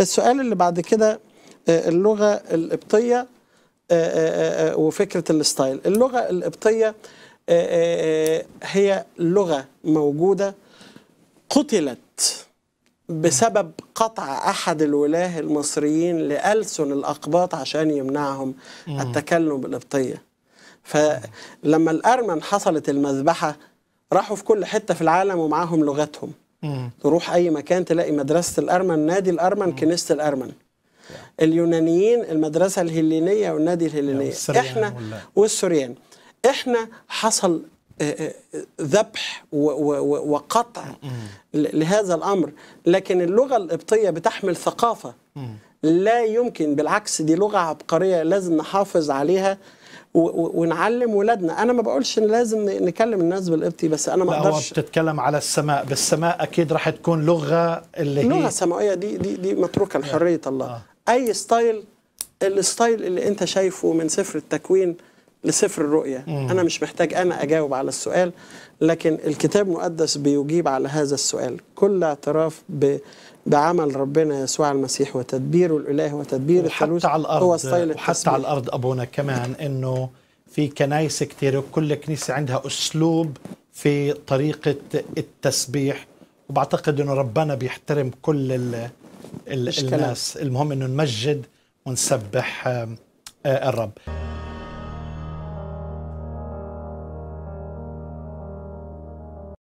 السؤال اللي بعد كده آه، اللغه القبطيه آه، آه، وفكره الستايل اللغه القبطيه هي لغه موجوده قتلت بسبب قطع احد الولاه المصريين لألسن الاقباط عشان يمنعهم التكلم بالقبطيه فلما الارمن حصلت المذبحه راحوا في كل حته في العالم ومعاهم لغتهم مم. تروح اي مكان تلاقي مدرسه الارمن نادي الارمن كنيسه الارمن اليونانيين المدرسه الهلينيه والنادي الهلينيه احنا والسوريان احنا حصل آه، آه، ذبح وقطع لهذا الامر لكن اللغه القبطيه بتحمل ثقافه لا يمكن بالعكس دي لغه عبقريه لازم نحافظ عليها ونعلم ولادنا انا ما بقولش ان لازم نكلم الناس بالقبطي بس انا ما اقدرش لا بتتكلم على السماء بالسماء اكيد راح تكون لغه اللي هي لغه سماويه دي دي دي متروكه لحريه آه. الله آه. اي ستايل الستايل اللي انت شايفه من سفر التكوين لسفر الرؤية مم. أنا مش محتاج أنا أجاوب على السؤال لكن الكتاب المقدس بيجيب على هذا السؤال كل اعتراف ب ده عمل ربنا يسوع المسيح وتدبيره الإله وتدبير الحلوس على الأرض هو ستايل وحتى على الأرض أبونا كمان أنه في كنايس كثيرة وكل كنيسة عندها أسلوب في طريقة التسبيح وبعتقد أنه ربنا بيحترم كل الـ ال الناس المهم أنه نمجد ونسبح آه، الرب